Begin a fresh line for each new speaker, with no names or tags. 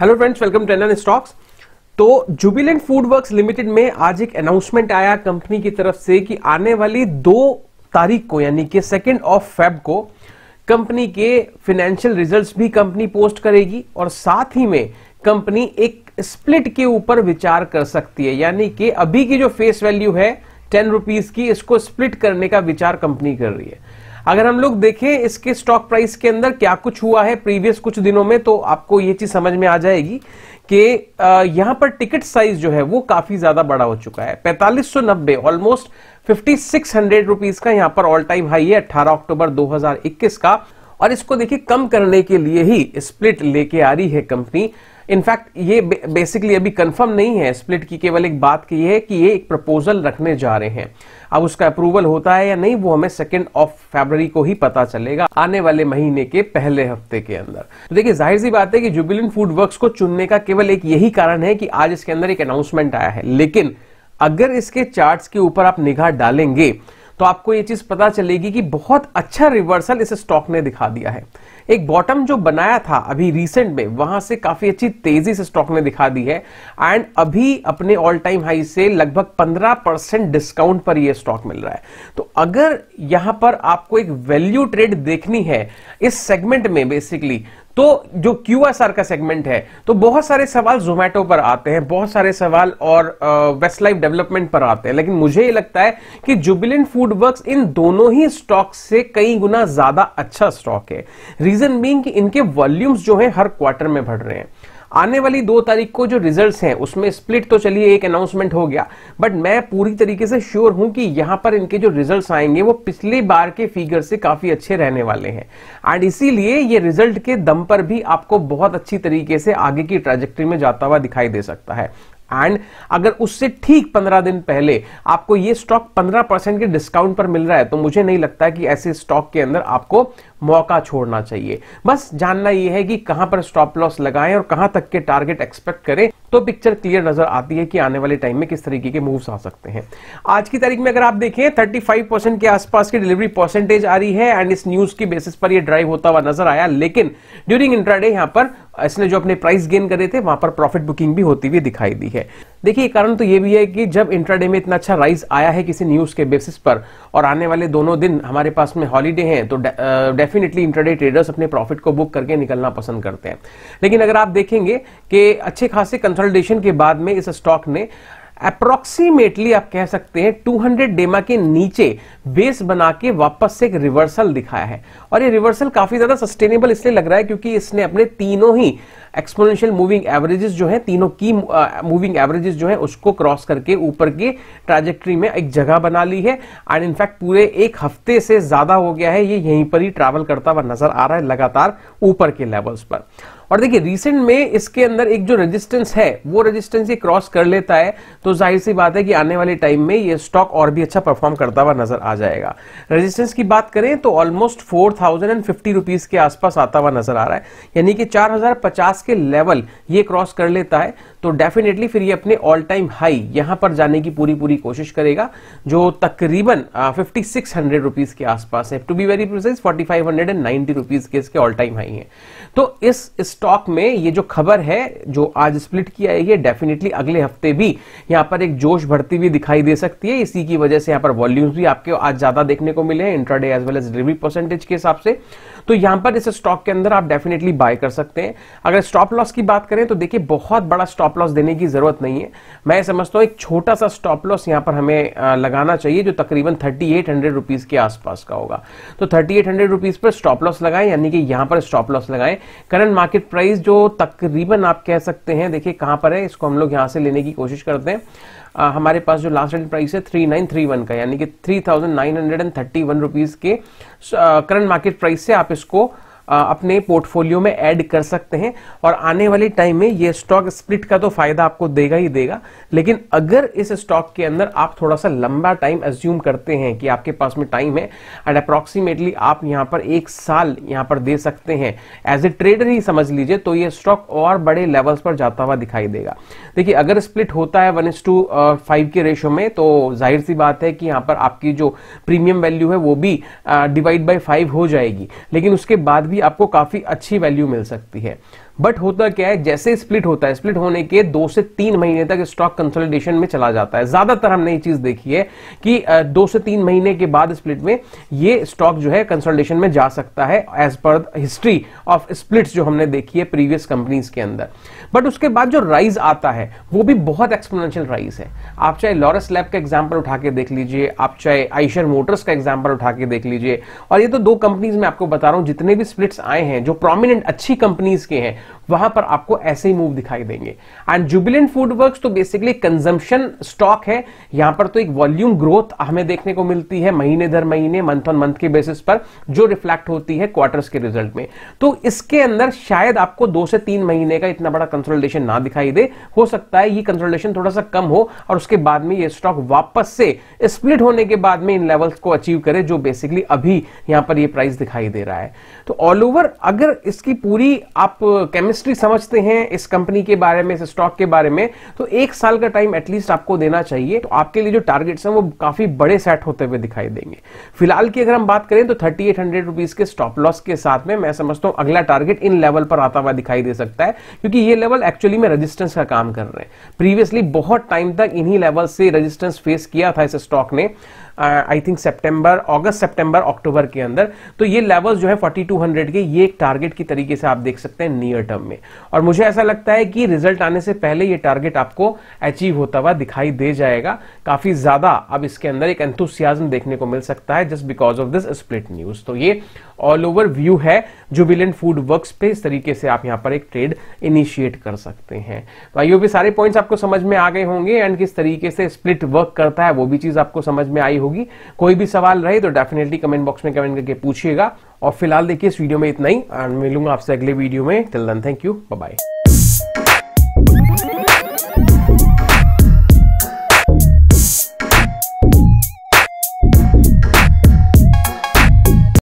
hello friends welcome to stocks तो Jubilant food works limited में आज एक अनाउंसमेंट आया कंपनी की तरफ से कि आने वाली दो तारीख को यानी कि सेकेंड ऑफ फेब को कंपनी के फाइनेंशियल रिजल्ट्स भी कंपनी पोस्ट करेगी और साथ ही में कंपनी एक स्प्लिट के ऊपर विचार कर सकती है यानी कि अभी की जो फेस वैल्यू है टेन रुपीज की इसको स्प्लिट करने का विचार कंपनी कर रही है अगर हम लोग देखें इसके स्टॉक प्राइस के अंदर क्या कुछ हुआ है प्रीवियस कुछ दिनों में तो आपको ये चीज समझ में आ जाएगी कि यहां पर टिकट साइज जो है वो काफी ज्यादा बड़ा हो चुका है नब्बे ऑलमोस्ट 5600 रुपीज का यहां पर ऑल टाइम हाई है 18 अक्टूबर 2021 का और इसको देखिए कम करने के लिए ही स्प्लिट लेके आ रही है कंपनी इनफैक्ट ये बेसिकली अभी कंफर्म नहीं है स्प्लिट की केवल एक बात की है कि ये एक प्रपोजल रखने जा रहे हैं अब उसका अप्रूवल होता है या नहीं वो हमें सेकेंड ऑफ फेबररी को ही पता चलेगा आने वाले महीने के पहले हफ्ते के अंदर तो देखिए जाहिर सी बात है कि जुबिलिन फूड वर्क्स को चुनने का केवल एक यही कारण है कि आज इसके अंदर एक अनाउंसमेंट आया है लेकिन अगर इसके चार्ट के ऊपर आप निगाह डालेंगे तो आपको ये चीज पता चलेगी कि बहुत अच्छा रिवर्सल इस स्टॉक ने दिखा दिया है एक बॉटम जो बनाया था अभी रिसेंट में वहां से काफी अच्छी तेजी से स्टॉक ने दिखा दी है एंड अभी अपने ऑल टाइम हाई से लगभग 15 परसेंट डिस्काउंट पर यह स्टॉक मिल रहा है तो अगर यहां पर आपको एक वैल्यू ट्रेड देखनी है इस सेगमेंट में बेसिकली तो जो क्यू एस आर का सेगमेंट है तो बहुत सारे सवाल जोमेटो पर आते हैं बहुत सारे सवाल और वेस्ट लाइफ डेवलपमेंट पर आते हैं लेकिन मुझे ये लगता है कि जुबिलेंट फूड वर्क इन दोनों ही स्टॉक से कई गुना ज्यादा अच्छा स्टॉक है रीजन बींग इनके वॉल्यूम्स जो है हर क्वार्टर में बढ़ रहे हैं आने वाली दो तारीख को जो रिजल्ट्स हैं उसमें स्प्लिट तो चलिए एक अनाउंसमेंट हो गया बट मैं पूरी तरीके से श्योर हूं कि यहां पर इनके जो रिजल्ट्स आएंगे वो पिछले बार के फिगर से काफी अच्छे रहने वाले हैं एंड इसीलिए ये रिजल्ट के दम पर भी आपको बहुत अच्छी तरीके से आगे की ट्रेजेक्ट्री में जाता हुआ दिखाई दे सकता है एंड अगर उससे ठीक पंद्रह दिन पहले आपको ये स्टॉक पंद्रह परसेंट के डिस्काउंट पर मिल रहा है तो मुझे नहीं लगता कि ऐसे स्टॉक के अंदर आपको मौका छोड़ना चाहिए बस जानना यह है कि कहां पर स्टॉप लॉस लगाएं और कहां तक के टारगेट एक्सपेक्ट करें तो पिक्चर क्लियर नजर आती है कि आने वाले टाइम में किस तरीके के मूव्स आ सकते हैं आज की तारीख में अगर आप देखें 35 परसेंट के आसपास की डिलीवरी परसेंटेज आ रही है एंड इस न्यूज के बेसिस पर यह ड्राइव होता हुआ नजर आया लेकिन ड्यूरिंग इंट्राडे यहां पर इसने जो अपने प्राइस गेन करे थे वहां पर प्रॉफिट बुकिंग भी होती हुई दिखाई दी है देखिए कारण तो ये भी है कि जब इंट्राडे में इतना अच्छा राइज आया है किसी न्यूज के बेसिस पर और आने वाले दोनों दिन हमारे पास में हॉलीडे हैं तो डेफिनेटली इंट्राडे ट्रेडर्स अपने प्रॉफिट को बुक करके निकलना पसंद करते हैं लेकिन अगर आप देखेंगे कि अच्छे खासे कंसल्टेशन के बाद में इस स्टॉक ने अप्रोक्सीमेटली आप कह सकते हैं 200 डेमा के नीचे बेस बना के वापस से एक रिवर्सल दिखाया है और ये रिवर्सल काफी ज्यादा सस्टेनेबल इसलिए लग रहा है क्योंकि इसने अपने तीनों ही एक्सपोनेंशियल मूविंग एवरेजेस जो है तीनों की मूविंग एवरेजेस जो है उसको क्रॉस करके ऊपर के ट्राजेक्ट्री में एक जगह बना ली है एंड इनफैक्ट पूरे एक हफ्ते से ज्यादा हो गया है ये यहीं पर ही ट्रैवल करता हुआ नजर आ रहा है लगातार ऊपर के लेवल्स पर और देखिए रिसेंट में इसके अंदर एक जो रेजिस्टेंस है वो रेजिस्टेंस ये क्रॉस कर लेता है तो जाहिर सी बात है कि आने वाले टाइम में ये स्टॉक और भी अच्छा परफॉर्म करता हुआ नजर आ जाएगा रेजिस्टेंस की बात करें तो almost four thousand and fifty rupees के आसपास आता हुआ नजर आ रहा है यानी कि चार के लेवल ये क्रॉस कर लेता है तो डेफिनेटली फिर ये अपने ऑल टाइम हाई यहां पर जाने की पूरी पूरी कोशिश करेगा जो तकरीबन फिफ्टी सिक्स के आसपास है to be very process forty five hundred and ninety rupees के इसके ऑल टाइम हाई है तो इस, इस स्टॉक में ये जो खबर है जो आज स्प्लिट किया है ये डेफिनेटली अगले हफ्ते भी यहां पर एक जोश भरती हुई दिखाई दे सकती है इसी की वजह से यहां पर वॉल्यूम्स भी आपके आज ज्यादा देखने को मिले हैं intraday as well as delivery percentage के हिसाब से तो यहां पर इस स्टॉक के अंदर आप डेफिनेटली बाय कर सकते हैं अगर स्टॉप लॉस की बात करें तो देखिए बहुत बड़ा स्टॉप लॉस देने की जरूरत नहीं है मैं समझता हूं एक छोटा सा स्टॉप लॉस यहां पर हमें लगाना चाहिए जो तकरीबन थर्टी एट हंड्रेड रुपीज के आसपास का होगा तो थर्टी एट हंड्रेड रुपीज पर स्टॉप लॉस लगाए यानी कि यहां पर स्टॉप लॉस लगाए करंट मार्केट प्राइस जो तकरीबन आप कह सकते हैं देखिए कहां पर है इसको हम लोग यहाँ से लेने की कोशिश करते हैं आ, हमारे पास जो लास्ट रेट प्राइस है थ्री नाइन थ्री वन का यानी कि three thousand nine hundred and thirty one rupees के करंट मार्केट प्राइस से आप इसको अपने पोर्टफोलियो में ऐड कर सकते हैं और आने वाले टाइम में ये स्टॉक स्प्लिट का तो फायदा आपको देगा ही देगा लेकिन अगर इस स्टॉक के अंदर आप थोड़ा सा लंबा टाइम एज्यूम करते हैं कि आपके पास में टाइम है एंड अप्रोक्सीमेटली आप यहां पर एक साल यहां पर दे सकते हैं एज ए ट्रेडर ही समझ लीजिए तो ये स्टॉक और बड़े लेवल्स पर जाता हुआ दिखाई देगा देखिए अगर स्प्लिट होता है वन टू फाइव के रेशो में तो जाहिर सी बात है कि यहां पर आपकी जो प्रीमियम वैल्यू है वो भी डिवाइड बाई फाइव हो जाएगी लेकिन उसके बाद भी भी आपको काफ़ी अच्छी वैल्यू मिल सकती है बट होता क्या है जैसे स्प्लिट होता है स्प्लिट होने के दो से तीन महीने तक स्टॉक कंसोलिडेशन में चला जाता है ज्यादातर हमने ये चीज देखी है कि दो से तीन महीने के बाद स्प्लिट में ये स्टॉक जो है कंसोलिडेशन में जा सकता है as per history of splits जो हमने देखी है प्रीवियस कंपनीज के अंदर बट उसके बाद जो राइज आता है वो भी बहुत एक्सपोनेंशियल राइज है आप चाहे लॉरस लैब का एग्जाम्पल उठा के देख लीजिए आप चाहे आइशर मोटर्स का एग्जाम्पल उठा के देख लीजिए और ये तो दो कंपनीज में आपको बता रहा हूं जितने भी स्प्लिट्स आए हैं जो प्रोमिनेंट अच्छी कंपनीज के हैं वहां पर आपको ऐसे ही मूव दिखाई देंगे एंड जुबिलेंट फूड वर्क तो बेसिकली कंजम्पशन स्टॉक है यहां पर तो एक वॉल्यूम ग्रोथ हमें देखने को मिलती है महीने दर महीने मंथ ऑन मंथ के बेसिस पर जो रिफ्लेक्ट होती है क्वार्टर्स के रिजल्ट में तो इसके अंदर शायद आपको दो से तीन महीने का इतना बड़ा कंसोल्टेशन ना दिखाई दे हो सकता है ये कंसोल्टेशन थोड़ा सा कम हो और उसके बाद में ये स्टॉक वापस से स्प्लिट होने के बाद में इन लेवल्स को अचीव करे जो बेसिकली अभी यहां पर ये प्राइस दिखाई दे रहा है तो ऑल ओवर अगर इसकी पूरी आप केमिस्ट्री समझते हैं इस कंपनी के बारे में इस स्टॉक के बारे में तो एक साल का टाइम एटलीस्ट आपको देना चाहिए तो आपके लिए जो टारगेट्स हैं वो काफी बड़े सेट होते हुए दिखाई देंगे फिलहाल की अगर हम बात करें तो थर्टी एट हंड्रेड रुपीज के स्टॉप लॉस के साथ में मैं समझता हूं अगला टारगेट इन लेवल पर आता हुआ दिखाई दे सकता है क्योंकि ये लेवल एक्चुअली में रजिस्टेंस का काम कर रहे हैं प्रीवियसली बहुत टाइम तक इन्हीं लेवल से रजिस्टेंस फेस किया था इस स्टॉक ने आई थिंक सितंबर अगस्त सितंबर अक्टूबर के अंदर तो ये लेवल्स जो है 4200 के ये एक टारगेट की तरीके से आप देख सकते हैं नियर टर्म में और मुझे ऐसा लगता है कि रिजल्ट आने से पहले ये टारगेट आपको अचीव होता हुआ दिखाई दे जाएगा काफी ज्यादा अब इसके अंदर एक एंथुसियाजम देखने को मिल सकता है just because of this split news तो ये ऑल ओवर व्यू है जुबिलेंट फूड वर्क पे इस तरीके से आप यहाँ पर एक ट्रेड इनिशिएट कर सकते हैं तो आइए भी सारे पॉइंट्स आपको समझ में आ गए होंगे एंड किस तरीके से स्प्लिट वर्क करता है वो भी चीज आपको समझ में आई होगी कोई भी सवाल रहे तो डेफिनेटली कमेंट बॉक्स में कमेंट करके पूछिएगा और फिलहाल देखिए इस वीडियो में इतना ही मिलूंगा आपसे अगले वीडियो में till then thank you bye